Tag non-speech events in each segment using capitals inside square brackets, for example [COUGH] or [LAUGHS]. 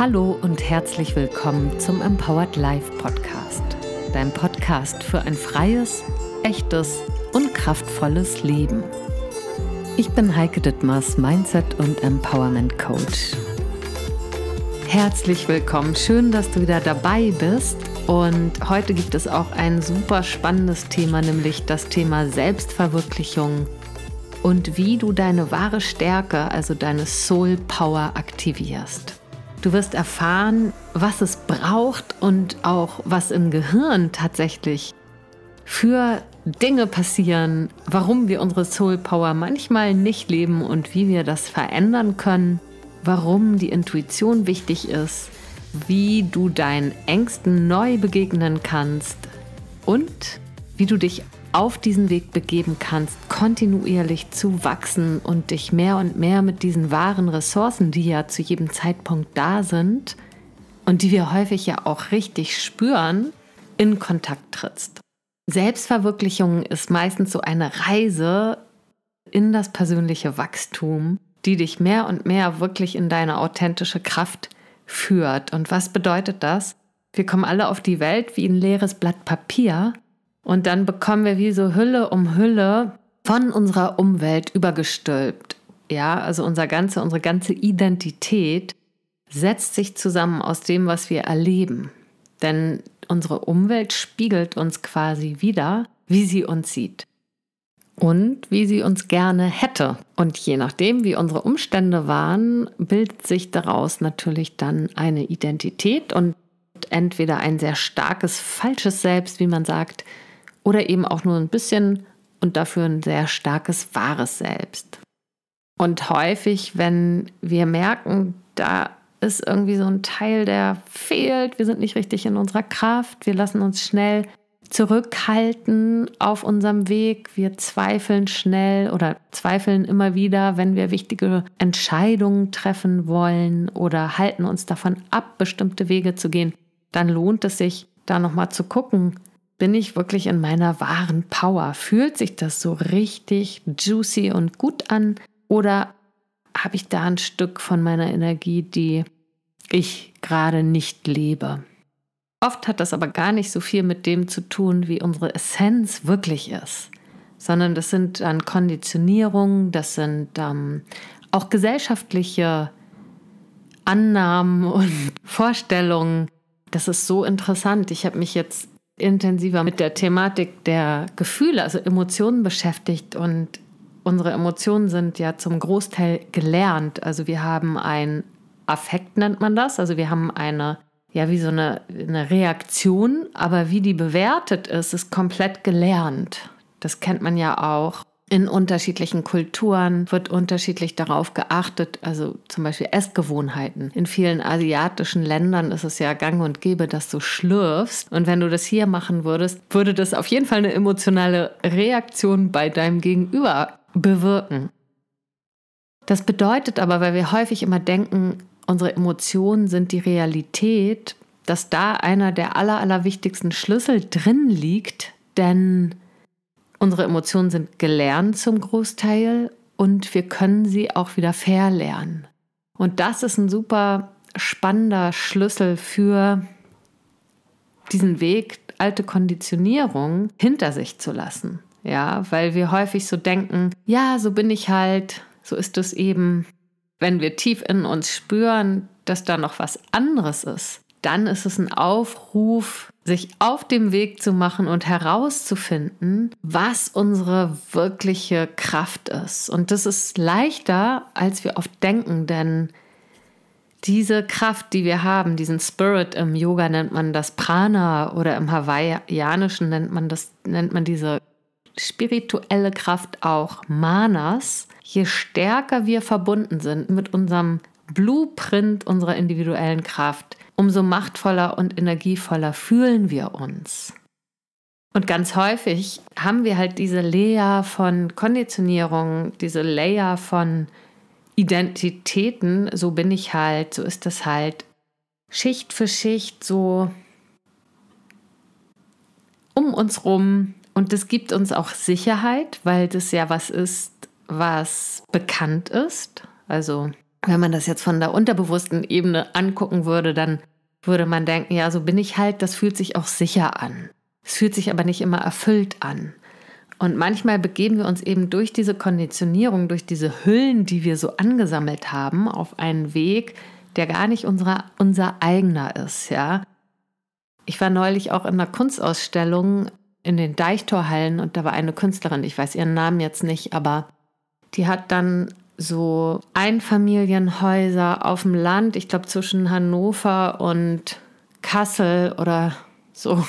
Hallo und herzlich willkommen zum Empowered Life Podcast, dein Podcast für ein freies, echtes und kraftvolles Leben. Ich bin Heike Dittmers, Mindset und Empowerment Coach. Herzlich willkommen, schön, dass du wieder dabei bist. Und heute gibt es auch ein super spannendes Thema, nämlich das Thema Selbstverwirklichung und wie du deine wahre Stärke, also deine Soul Power, aktivierst. Du wirst erfahren, was es braucht und auch was im Gehirn tatsächlich für Dinge passieren, warum wir unsere Soul Power manchmal nicht leben und wie wir das verändern können, warum die Intuition wichtig ist, wie du deinen Ängsten neu begegnen kannst und wie du dich auf diesen Weg begeben kannst, kontinuierlich zu wachsen und dich mehr und mehr mit diesen wahren Ressourcen, die ja zu jedem Zeitpunkt da sind und die wir häufig ja auch richtig spüren, in Kontakt trittst. Selbstverwirklichung ist meistens so eine Reise in das persönliche Wachstum, die dich mehr und mehr wirklich in deine authentische Kraft führt. Und was bedeutet das? Wir kommen alle auf die Welt wie ein leeres Blatt Papier und dann bekommen wir wie so Hülle um Hülle von unserer Umwelt übergestülpt. Ja, also unser ganze, unsere ganze Identität setzt sich zusammen aus dem, was wir erleben. Denn unsere Umwelt spiegelt uns quasi wieder, wie sie uns sieht und wie sie uns gerne hätte. Und je nachdem, wie unsere Umstände waren, bildet sich daraus natürlich dann eine Identität und entweder ein sehr starkes falsches Selbst, wie man sagt, oder eben auch nur ein bisschen und dafür ein sehr starkes wahres Selbst. Und häufig, wenn wir merken, da ist irgendwie so ein Teil, der fehlt, wir sind nicht richtig in unserer Kraft, wir lassen uns schnell zurückhalten auf unserem Weg, wir zweifeln schnell oder zweifeln immer wieder, wenn wir wichtige Entscheidungen treffen wollen oder halten uns davon ab, bestimmte Wege zu gehen, dann lohnt es sich, da nochmal zu gucken, bin ich wirklich in meiner wahren Power? Fühlt sich das so richtig juicy und gut an? Oder habe ich da ein Stück von meiner Energie, die ich gerade nicht lebe? Oft hat das aber gar nicht so viel mit dem zu tun, wie unsere Essenz wirklich ist, sondern das sind dann Konditionierungen, das sind ähm, auch gesellschaftliche Annahmen und [LAUGHS] Vorstellungen. Das ist so interessant. Ich habe mich jetzt intensiver mit der Thematik der Gefühle, also Emotionen beschäftigt. Und unsere Emotionen sind ja zum Großteil gelernt. Also wir haben einen Affekt, nennt man das. Also wir haben eine, ja, wie so eine, eine Reaktion, aber wie die bewertet ist, ist komplett gelernt. Das kennt man ja auch in unterschiedlichen Kulturen wird unterschiedlich darauf geachtet, also zum Beispiel Essgewohnheiten. In vielen asiatischen Ländern ist es ja gang und gäbe, dass du schlürfst. Und wenn du das hier machen würdest, würde das auf jeden Fall eine emotionale Reaktion bei deinem Gegenüber bewirken. Das bedeutet aber, weil wir häufig immer denken, unsere Emotionen sind die Realität, dass da einer der aller, allerwichtigsten Schlüssel drin liegt, denn unsere Emotionen sind gelernt zum Großteil und wir können sie auch wieder verlernen. Und das ist ein super spannender Schlüssel für diesen Weg, alte Konditionierung hinter sich zu lassen. Ja, weil wir häufig so denken, ja, so bin ich halt, so ist es eben. Wenn wir tief in uns spüren, dass da noch was anderes ist, dann ist es ein Aufruf sich auf dem Weg zu machen und herauszufinden, was unsere wirkliche Kraft ist. Und das ist leichter, als wir oft denken, denn diese Kraft, die wir haben, diesen Spirit im Yoga nennt man das Prana oder im Hawaiianischen nennt man das nennt man diese spirituelle Kraft auch Manas. Je stärker wir verbunden sind mit unserem Blueprint unserer individuellen Kraft, umso machtvoller und energievoller fühlen wir uns. Und ganz häufig haben wir halt diese Layer von Konditionierung, diese Layer von Identitäten, so bin ich halt, so ist das halt, Schicht für Schicht so um uns rum. Und das gibt uns auch Sicherheit, weil das ja was ist, was bekannt ist. Also wenn man das jetzt von der unterbewussten Ebene angucken würde, dann würde man denken, ja, so bin ich halt, das fühlt sich auch sicher an. Es fühlt sich aber nicht immer erfüllt an. Und manchmal begeben wir uns eben durch diese Konditionierung, durch diese Hüllen, die wir so angesammelt haben, auf einen Weg, der gar nicht unserer, unser eigener ist, ja. Ich war neulich auch in einer Kunstausstellung in den Deichtorhallen und da war eine Künstlerin, ich weiß ihren Namen jetzt nicht, aber die hat dann so Einfamilienhäuser auf dem Land, ich glaube zwischen Hannover und Kassel oder so,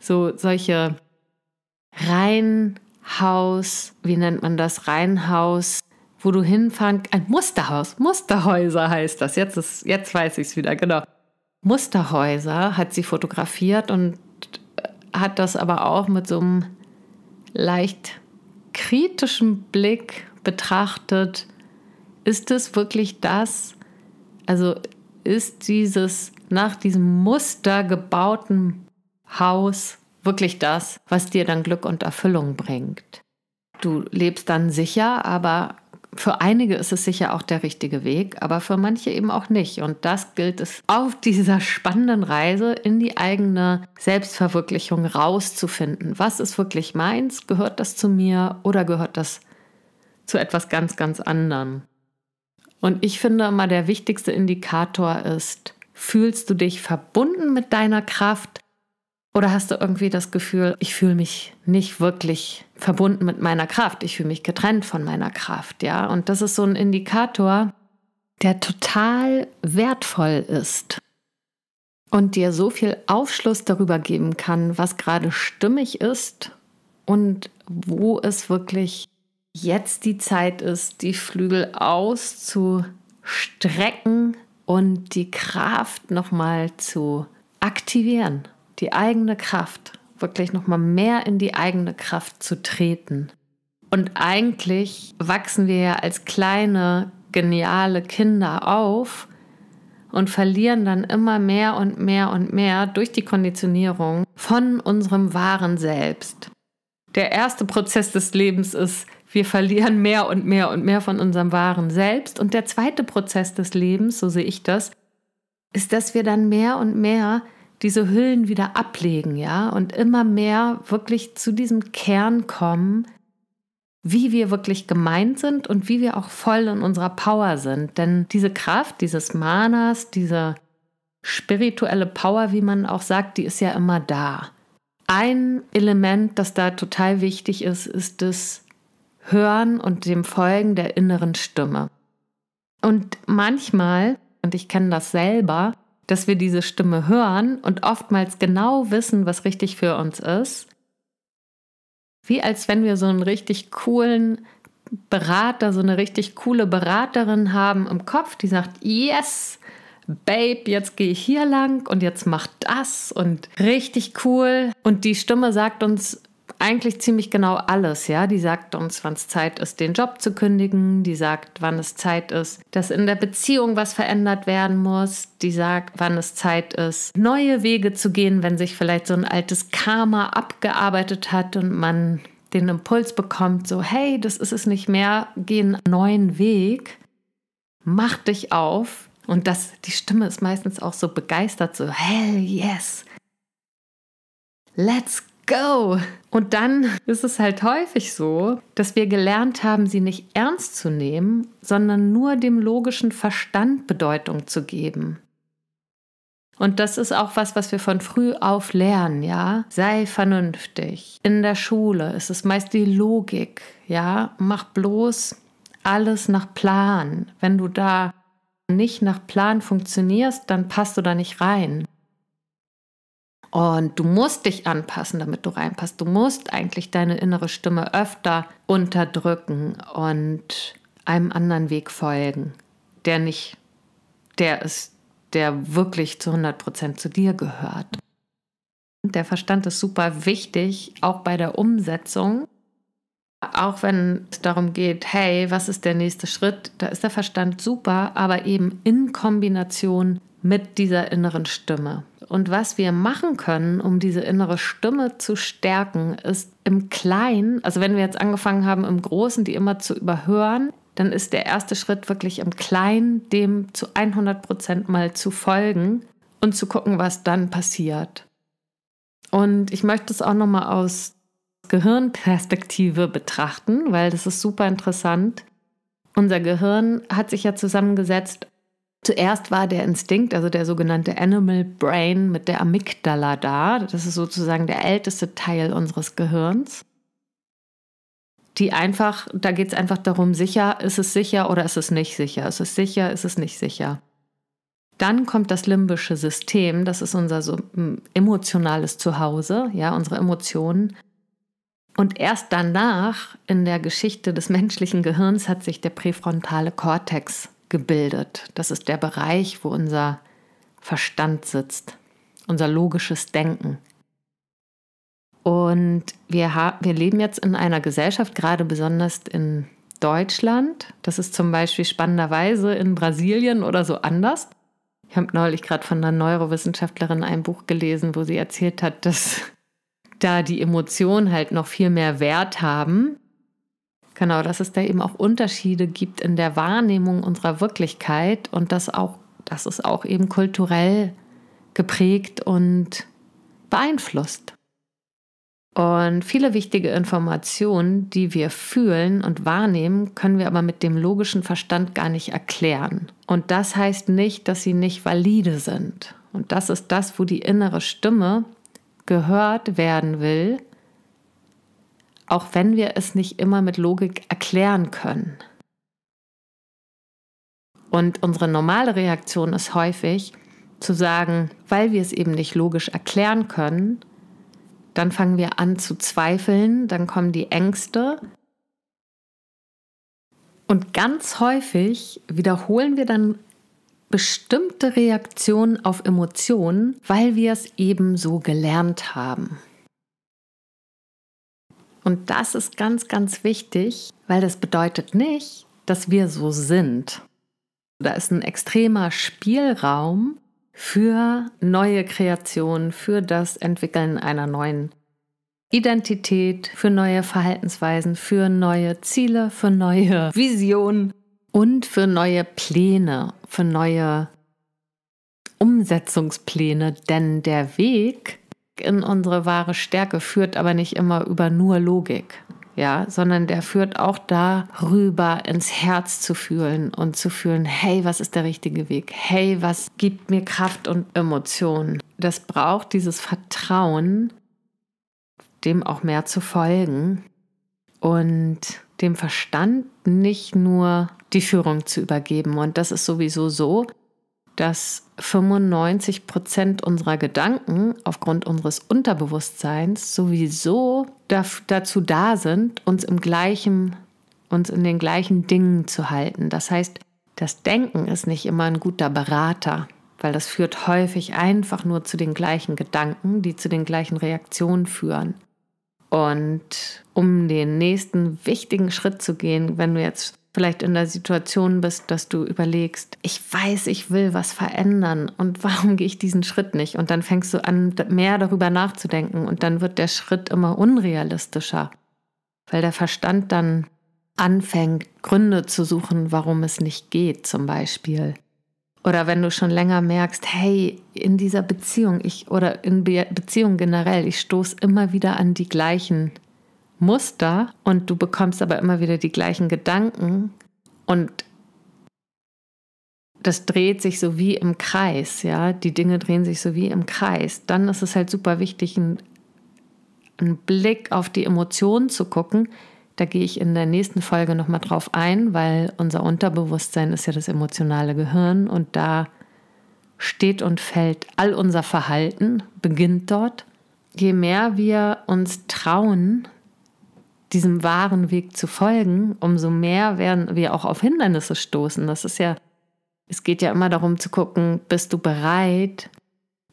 so solche Reihenhaus, wie nennt man das? Reihenhaus, wo du hinfahren, ein Musterhaus, Musterhäuser heißt das. Jetzt, ist, jetzt weiß ich es wieder, genau. Musterhäuser hat sie fotografiert und äh, hat das aber auch mit so einem leicht kritischen Blick betrachtet, ist es wirklich das, also ist dieses nach diesem Muster gebauten Haus wirklich das, was dir dann Glück und Erfüllung bringt? Du lebst dann sicher, aber für einige ist es sicher auch der richtige Weg, aber für manche eben auch nicht. Und das gilt es auf dieser spannenden Reise in die eigene Selbstverwirklichung rauszufinden. Was ist wirklich meins? Gehört das zu mir oder gehört das zu etwas ganz, ganz anderem? Und ich finde immer, der wichtigste Indikator ist, fühlst du dich verbunden mit deiner Kraft oder hast du irgendwie das Gefühl, ich fühle mich nicht wirklich verbunden mit meiner Kraft, ich fühle mich getrennt von meiner Kraft, ja? Und das ist so ein Indikator, der total wertvoll ist und dir so viel Aufschluss darüber geben kann, was gerade stimmig ist und wo es wirklich jetzt die Zeit ist, die Flügel auszustrecken und die Kraft nochmal zu aktivieren, die eigene Kraft, wirklich nochmal mehr in die eigene Kraft zu treten. Und eigentlich wachsen wir ja als kleine, geniale Kinder auf und verlieren dann immer mehr und mehr und mehr durch die Konditionierung von unserem wahren Selbst. Der erste Prozess des Lebens ist wir verlieren mehr und mehr und mehr von unserem wahren Selbst. Und der zweite Prozess des Lebens, so sehe ich das, ist, dass wir dann mehr und mehr diese Hüllen wieder ablegen, ja, und immer mehr wirklich zu diesem Kern kommen, wie wir wirklich gemeint sind und wie wir auch voll in unserer Power sind. Denn diese Kraft, dieses Manas, diese spirituelle Power, wie man auch sagt, die ist ja immer da. Ein Element, das da total wichtig ist, ist das Hören und dem Folgen der inneren Stimme. Und manchmal, und ich kenne das selber, dass wir diese Stimme hören und oftmals genau wissen, was richtig für uns ist. Wie als wenn wir so einen richtig coolen Berater, so eine richtig coole Beraterin haben im Kopf, die sagt, yes, Babe, jetzt gehe ich hier lang und jetzt mach das und richtig cool. Und die Stimme sagt uns, eigentlich ziemlich genau alles, ja. Die sagt uns, wann es Zeit ist, den Job zu kündigen. Die sagt, wann es Zeit ist, dass in der Beziehung was verändert werden muss. Die sagt, wann es Zeit ist, neue Wege zu gehen, wenn sich vielleicht so ein altes Karma abgearbeitet hat und man den Impuls bekommt, so, hey, das ist es nicht mehr, geh einen neuen Weg, mach dich auf. Und das, die Stimme ist meistens auch so begeistert, so, hell yes, let's go! Und dann ist es halt häufig so, dass wir gelernt haben, sie nicht ernst zu nehmen, sondern nur dem logischen Verstand Bedeutung zu geben. Und das ist auch was, was wir von früh auf lernen, ja? Sei vernünftig. In der Schule ist es meist die Logik, ja? Mach bloß alles nach Plan. Wenn du da nicht nach Plan funktionierst, dann passt du da nicht rein. Und du musst dich anpassen, damit du reinpasst. Du musst eigentlich deine innere Stimme öfter unterdrücken und einem anderen Weg folgen, der nicht der ist, der wirklich zu 100 Prozent zu dir gehört. Der Verstand ist super wichtig, auch bei der Umsetzung. Auch wenn es darum geht, hey, was ist der nächste Schritt, da ist der Verstand super, aber eben in Kombination mit dieser inneren Stimme. Und was wir machen können, um diese innere Stimme zu stärken, ist im Kleinen, also wenn wir jetzt angefangen haben, im Großen die immer zu überhören, dann ist der erste Schritt wirklich im Kleinen dem zu 100 Prozent mal zu folgen und zu gucken, was dann passiert. Und ich möchte es auch nochmal aus Gehirnperspektive betrachten, weil das ist super interessant. Unser Gehirn hat sich ja zusammengesetzt Zuerst war der Instinkt, also der sogenannte Animal Brain mit der Amygdala da. Das ist sozusagen der älteste Teil unseres Gehirns. Die einfach, da geht es einfach darum, sicher, ist es sicher oder ist es nicht sicher? Ist es sicher, ist es nicht sicher? Dann kommt das limbische System, das ist unser so emotionales Zuhause, ja, unsere Emotionen. Und erst danach in der Geschichte des menschlichen Gehirns hat sich der präfrontale Kortex gebildet. Das ist der Bereich, wo unser Verstand sitzt, unser logisches Denken. Und wir, wir leben jetzt in einer Gesellschaft, gerade besonders in Deutschland. Das ist zum Beispiel spannenderweise in Brasilien oder so anders. Ich habe neulich gerade von einer Neurowissenschaftlerin ein Buch gelesen, wo sie erzählt hat, dass da die Emotionen halt noch viel mehr Wert haben Genau, dass es da eben auch Unterschiede gibt in der Wahrnehmung unserer Wirklichkeit und dass auch, das ist auch eben kulturell geprägt und beeinflusst. Und viele wichtige Informationen, die wir fühlen und wahrnehmen, können wir aber mit dem logischen Verstand gar nicht erklären. Und das heißt nicht, dass sie nicht valide sind. Und das ist das, wo die innere Stimme gehört werden will auch wenn wir es nicht immer mit Logik erklären können. Und unsere normale Reaktion ist häufig zu sagen, weil wir es eben nicht logisch erklären können, dann fangen wir an zu zweifeln, dann kommen die Ängste. Und ganz häufig wiederholen wir dann bestimmte Reaktionen auf Emotionen, weil wir es eben so gelernt haben. Und das ist ganz, ganz wichtig, weil das bedeutet nicht, dass wir so sind. Da ist ein extremer Spielraum für neue Kreationen, für das Entwickeln einer neuen Identität, für neue Verhaltensweisen, für neue Ziele, für neue [LAUGHS] Visionen und für neue Pläne, für neue Umsetzungspläne. Denn der Weg in unsere wahre Stärke führt aber nicht immer über nur Logik. Ja, sondern der führt auch darüber ins Herz zu fühlen und zu fühlen, hey, was ist der richtige Weg? Hey, was gibt mir Kraft und Emotionen? Das braucht dieses Vertrauen, dem auch mehr zu folgen und dem Verstand nicht nur die Führung zu übergeben. Und das ist sowieso so, dass 95 Prozent unserer Gedanken aufgrund unseres Unterbewusstseins sowieso dazu da sind, uns im gleichen, uns in den gleichen Dingen zu halten. Das heißt, das Denken ist nicht immer ein guter Berater, weil das führt häufig einfach nur zu den gleichen Gedanken, die zu den gleichen Reaktionen führen. Und um den nächsten wichtigen Schritt zu gehen, wenn du jetzt vielleicht in der Situation bist, dass du überlegst, ich weiß, ich will was verändern und [LAUGHS] warum gehe ich diesen Schritt nicht? Und dann fängst du an, mehr darüber nachzudenken und dann wird der Schritt immer unrealistischer, weil der Verstand dann anfängt, Gründe zu suchen, warum es nicht geht zum Beispiel. Oder wenn du schon länger merkst, hey, in dieser Beziehung, ich oder in Be Beziehung generell, ich stoße immer wieder an die gleichen Muster und du bekommst aber immer wieder die gleichen Gedanken und das dreht sich so wie im Kreis, ja, die Dinge drehen sich so wie im Kreis, dann ist es halt super wichtig, einen, einen Blick auf die Emotionen zu gucken. Da gehe ich in der nächsten Folge nochmal drauf ein, weil unser Unterbewusstsein ist ja das emotionale Gehirn und da steht und fällt all unser Verhalten, beginnt dort. Je mehr wir uns trauen, diesem wahren Weg zu folgen, umso mehr werden wir auch auf Hindernisse stoßen. Das ist ja, es geht ja immer darum zu gucken, bist du bereit,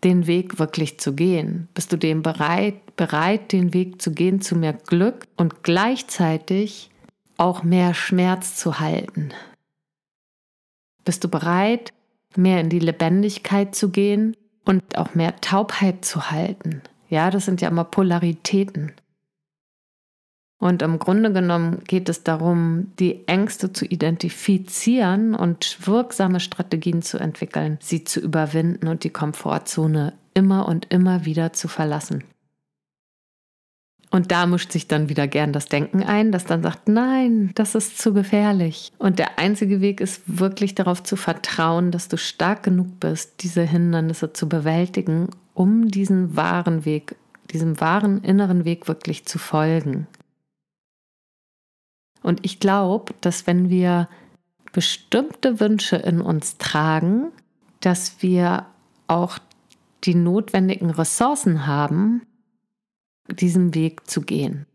den Weg wirklich zu gehen? Bist du dem bereit, bereit, den Weg zu gehen zu mehr Glück und gleichzeitig auch mehr Schmerz zu halten? Bist du bereit, mehr in die Lebendigkeit zu gehen und auch mehr Taubheit zu halten? Ja, das sind ja immer Polaritäten. Und im Grunde genommen geht es darum, die Ängste zu identifizieren und wirksame Strategien zu entwickeln, sie zu überwinden und die Komfortzone immer und immer wieder zu verlassen. Und da mischt sich dann wieder gern das Denken ein, das dann sagt, nein, das ist zu gefährlich. Und der einzige Weg ist wirklich darauf zu vertrauen, dass du stark genug bist, diese Hindernisse zu bewältigen, um diesen wahren Weg, diesem wahren inneren Weg wirklich zu folgen. Und ich glaube, dass wenn wir bestimmte Wünsche in uns tragen, dass wir auch die notwendigen Ressourcen haben, diesen Weg zu gehen.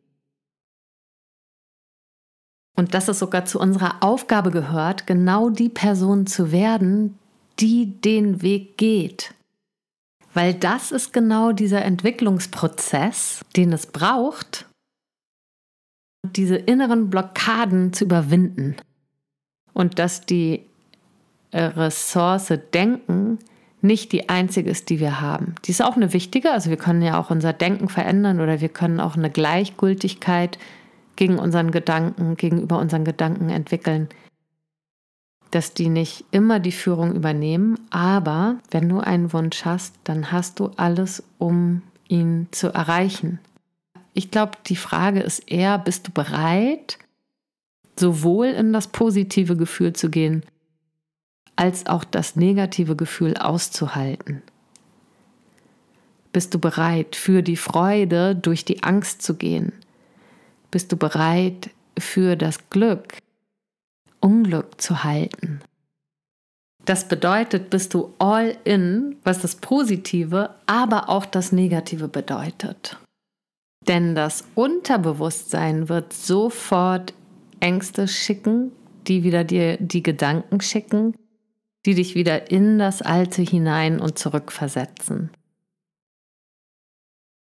Und dass es sogar zu unserer Aufgabe gehört, genau die Person zu werden, die den Weg geht. Weil das ist genau dieser Entwicklungsprozess, den es braucht, diese inneren Blockaden zu überwinden und dass die äh, Ressource Denken nicht die einzige ist, die wir haben. Die ist auch eine wichtige, also wir können ja auch unser Denken verändern oder wir können auch eine Gleichgültigkeit gegen unseren Gedanken, gegenüber unseren Gedanken entwickeln, dass die nicht immer die Führung übernehmen, aber wenn du einen Wunsch hast, dann hast du alles, um ihn zu erreichen. Ich glaube, die Frage ist eher, bist du bereit, sowohl in das positive Gefühl zu gehen, als auch das negative Gefühl auszuhalten? Bist du bereit, für die Freude durch die Angst zu gehen? Bist du bereit, für das Glück Unglück zu halten? Das bedeutet, bist du all in, was das Positive, aber auch das Negative bedeutet. Denn das Unterbewusstsein wird sofort Ängste schicken, die wieder dir die Gedanken schicken, die dich wieder in das Alte hinein und zurückversetzen.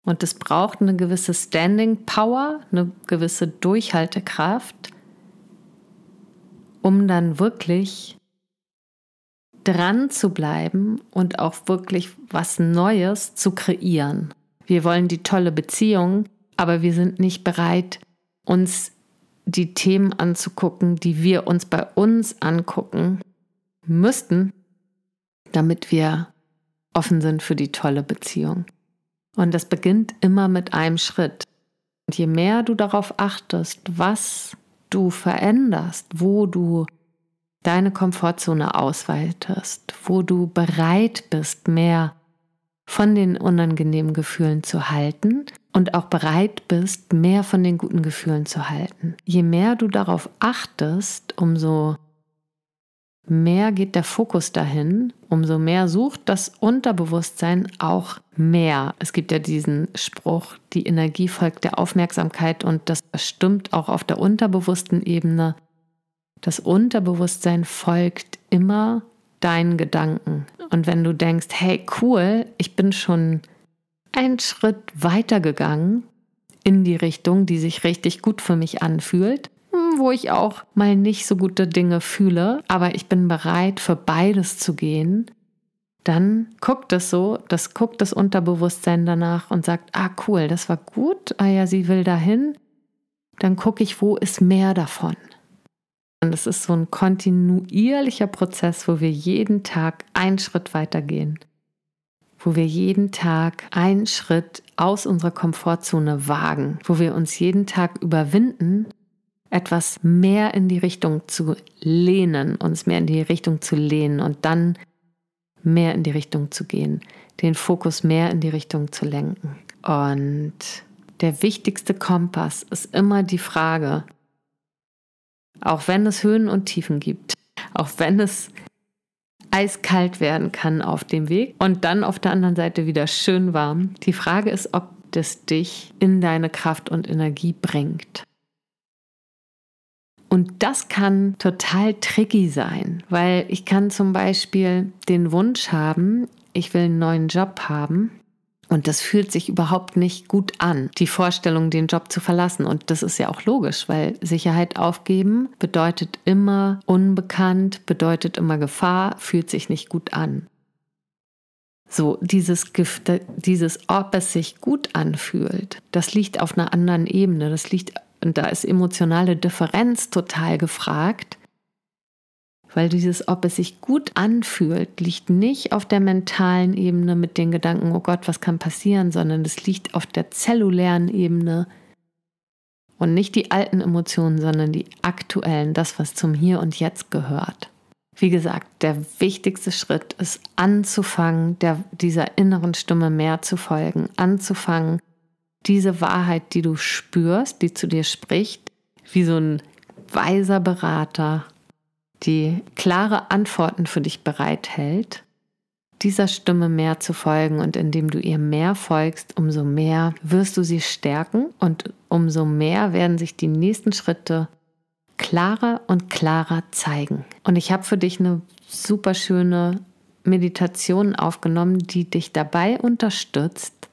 Und es braucht eine gewisse Standing Power, eine gewisse Durchhaltekraft, um dann wirklich dran zu bleiben und auch wirklich was Neues zu kreieren wir wollen die tolle Beziehung, aber wir sind nicht bereit, uns die Themen anzugucken, die wir uns bei uns angucken müssten, damit wir offen sind für die tolle Beziehung. Und das beginnt immer mit einem Schritt. Und je mehr du darauf achtest, was du veränderst, wo du deine Komfortzone ausweitest, wo du bereit bist, mehr von den unangenehmen Gefühlen zu halten und auch bereit bist, mehr von den guten Gefühlen zu halten. Je mehr du darauf achtest, umso mehr geht der Fokus dahin, umso mehr sucht das Unterbewusstsein auch mehr. Es gibt ja diesen Spruch, die Energie folgt der Aufmerksamkeit und das stimmt auch auf der unterbewussten Ebene. Das Unterbewusstsein folgt immer deinen Gedanken. Und wenn du denkst, hey, cool, ich bin schon einen Schritt weitergegangen in die Richtung, die sich richtig gut für mich anfühlt, wo ich auch mal nicht so gute Dinge fühle, aber ich bin bereit, für beides zu gehen, dann guckt es so, das guckt das Unterbewusstsein danach und sagt, ah cool, das war gut, ah ja, sie will dahin, dann gucke ich, wo ist mehr davon. Und es ist so ein kontinuierlicher Prozess, wo wir jeden Tag einen Schritt weitergehen, wo wir jeden Tag einen Schritt aus unserer Komfortzone wagen, wo wir uns jeden Tag überwinden, etwas mehr in die Richtung zu lehnen, uns mehr in die Richtung zu lehnen und dann mehr in die Richtung zu gehen, den Fokus mehr in die Richtung zu lenken. Und der wichtigste Kompass ist immer die Frage, auch wenn es Höhen und Tiefen gibt. Auch wenn es eiskalt werden kann auf dem Weg und dann auf der anderen Seite wieder schön warm. Die Frage ist, ob das dich in deine Kraft und Energie bringt. Und das kann total tricky sein, weil ich kann zum Beispiel den Wunsch haben, ich will einen neuen Job haben und das fühlt sich überhaupt nicht gut an, die Vorstellung, den Job zu verlassen. Und das ist ja auch logisch, weil Sicherheit aufgeben bedeutet immer unbekannt, bedeutet immer Gefahr, fühlt sich nicht gut an. So, dieses dieses, ob es sich gut anfühlt, das liegt auf einer anderen Ebene. Das liegt, und da ist emotionale Differenz total gefragt. Weil dieses, ob es sich gut anfühlt, liegt nicht auf der mentalen Ebene mit den Gedanken, oh Gott, was kann passieren, sondern es liegt auf der zellulären Ebene. Und nicht die alten Emotionen, sondern die aktuellen, das, was zum Hier und Jetzt gehört. Wie gesagt, der wichtigste Schritt ist anzufangen, der, dieser inneren Stimme mehr zu folgen, anzufangen, diese Wahrheit, die du spürst, die zu dir spricht, wie so ein weiser Berater die klare Antworten für dich bereithält, dieser Stimme mehr zu folgen und indem du ihr mehr folgst, umso mehr wirst du sie stärken und umso mehr werden sich die nächsten Schritte klarer und klarer zeigen. Und ich habe für dich eine super schöne Meditation aufgenommen, die dich dabei unterstützt,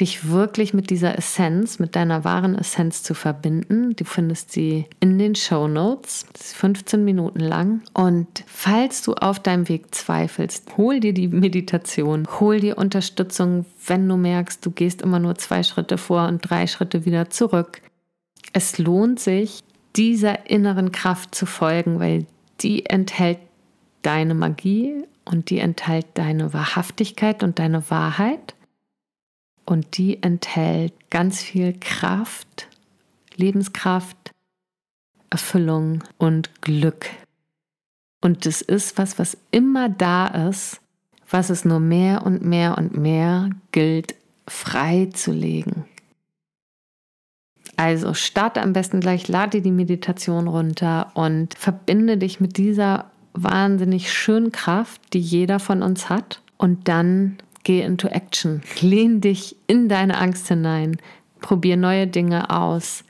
dich wirklich mit dieser Essenz, mit deiner wahren Essenz zu verbinden. Du findest sie in den Show Notes. 15 Minuten lang. Und falls du auf deinem Weg zweifelst, hol dir die Meditation, hol dir Unterstützung, wenn du merkst, du gehst immer nur zwei Schritte vor und drei Schritte wieder zurück. Es lohnt sich, dieser inneren Kraft zu folgen, weil die enthält deine Magie und die enthält deine Wahrhaftigkeit und deine Wahrheit. Und die enthält ganz viel Kraft, Lebenskraft, Erfüllung und Glück. Und das ist was, was immer da ist, was es nur mehr und mehr und mehr gilt, freizulegen. Also starte am besten gleich, lade die Meditation runter und verbinde dich mit dieser wahnsinnig schönen Kraft, die jeder von uns hat. Und dann Geh into action. Lehn dich in deine Angst hinein. Probier neue Dinge aus.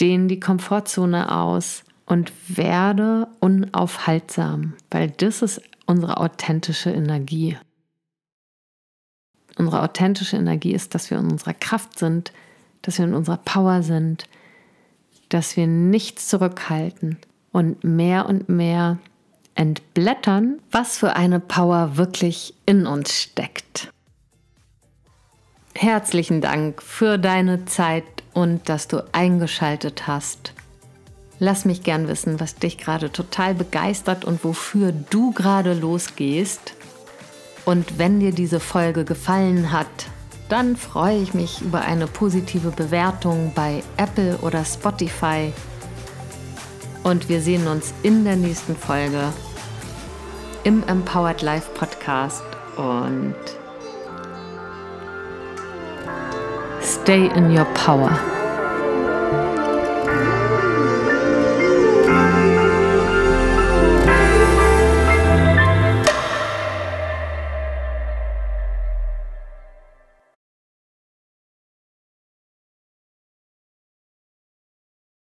Dehn die Komfortzone aus und werde unaufhaltsam, weil das ist unsere authentische Energie. Unsere authentische Energie ist, dass wir in unserer Kraft sind, dass wir in unserer Power sind, dass wir nichts zurückhalten und mehr und mehr entblättern, was für eine Power wirklich in uns steckt. Herzlichen Dank für deine Zeit und dass du eingeschaltet hast. Lass mich gern wissen, was dich gerade total begeistert und wofür du gerade losgehst. Und wenn dir diese Folge gefallen hat, dann freue ich mich über eine positive Bewertung bei Apple oder Spotify und wir sehen uns in der nächsten Folge im Empowered Life Podcast und stay in your power.